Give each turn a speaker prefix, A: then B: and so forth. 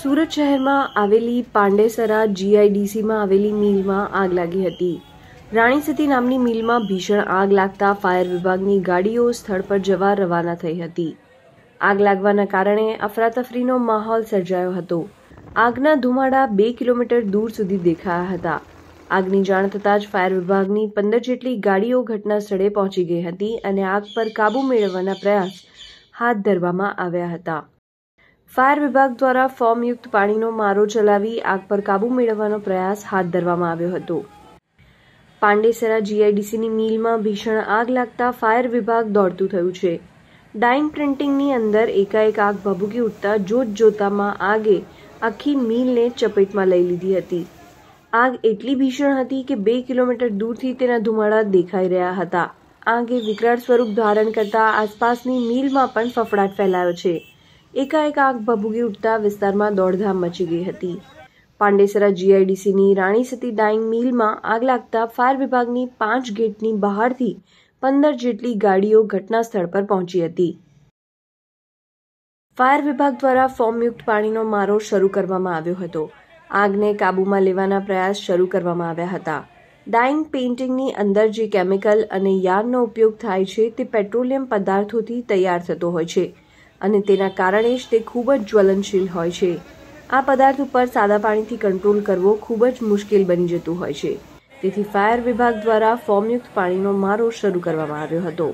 A: સુરત શહેરમાં આવેલી પાંડેસરા જીઆઈડીસીમાં આવેલી મિલમાં આગ લાગી હતી રાણીસતી નામની મિલમાં ભીષણ આગ લાગતા ફાયર વિભાગની ગાડીઓ સ્થળ પર જવા રવાના થઈ હતી આગ લાગવાના કારણે અફરાતફરીનો માહોલ સર્જાયો હતો આગના ધુમાડા બે કિલોમીટર દૂર સુધી દેખાયા હતા આગની જાણ થતાં જ ફાયર વિભાગની પંદર જેટલી ગાડીઓ ઘટના સ્થળે પહોંચી ગઈ હતી અને આગ પર કાબુ મેળવવાના પ્રયાસ હાથ ધરવામાં આવ્યા હતા ફાયર વિભાગ દ્વારા ફોર્મયુક્ત પાણીનો મારો ચલાવી આગ પર કાબૂ મેળવવાનો પ્રયાસ હાથ ધરવામાં આવ્યો હતો પાંડેસરા જીઆઈડીસીની મિલમાં ભીષણ આગ લાગતા ફાયર વિભાગ દોડતું થયું છે ડાઇંગ પ્રિન્ટિંગની અંદર એકાએક આગ ભભૂકી ઉઠતા જોત જોતામાં આગે આખી મિલને ચપેટમાં લઈ લીધી હતી આગ એટલી ભીષણ હતી કે બે કિલોમીટર દૂરથી તેના ધુમાડા દેખાઈ રહ્યા હતા આગે વિકરાળ સ્વરૂપ ધારણ કરતા આસપાસની મિલમાં પણ ફફડાટ ફેલાયો છે એકાએક આગ ભભૂગી ઉઠતા વિસ્તારમાં દોડધામ મચી ગઈ હતી પાંડેસરા જીઆઈડીસીની રાણીસતી સતી ડાઇંગ મિલમાં આગ લાગતા ફાયર વિભાગની પાંચ ગેટની બહારથી પંદર જેટલી ગાડીઓ ઘટના સ્થળ પર પહોંચી હતી ફાયર વિભાગ દ્વારા ફોર્મયુક્ત પાણીનો મારો શરૂ કરવામાં આવ્યો હતો આગને કાબૂમાં લેવાના પ્રયાસ શરૂ કરવામાં આવ્યા હતા ડાઇંગ પેઇન્ટિંગની અંદર જે કેમિકલ અને યાનનો ઉપયોગ થાય છે તે પેટ્રોલિયમ પદાર્થોથી તૈયાર થતો હોય છે અને તેના કારણે જ તે ખૂબ જ જ્વલનશીલ હોય છે આ પદાર્થ ઉપર સાદા પાણીથી કંટ્રોલ કરવો ખૂબ જ મુશ્કેલ બની જતું હોય છે તેથી ફાયર વિભાગ દ્વારા ફોર્મયુક્ત પાણીનો મારો શરૂ કરવામાં આવ્યો હતો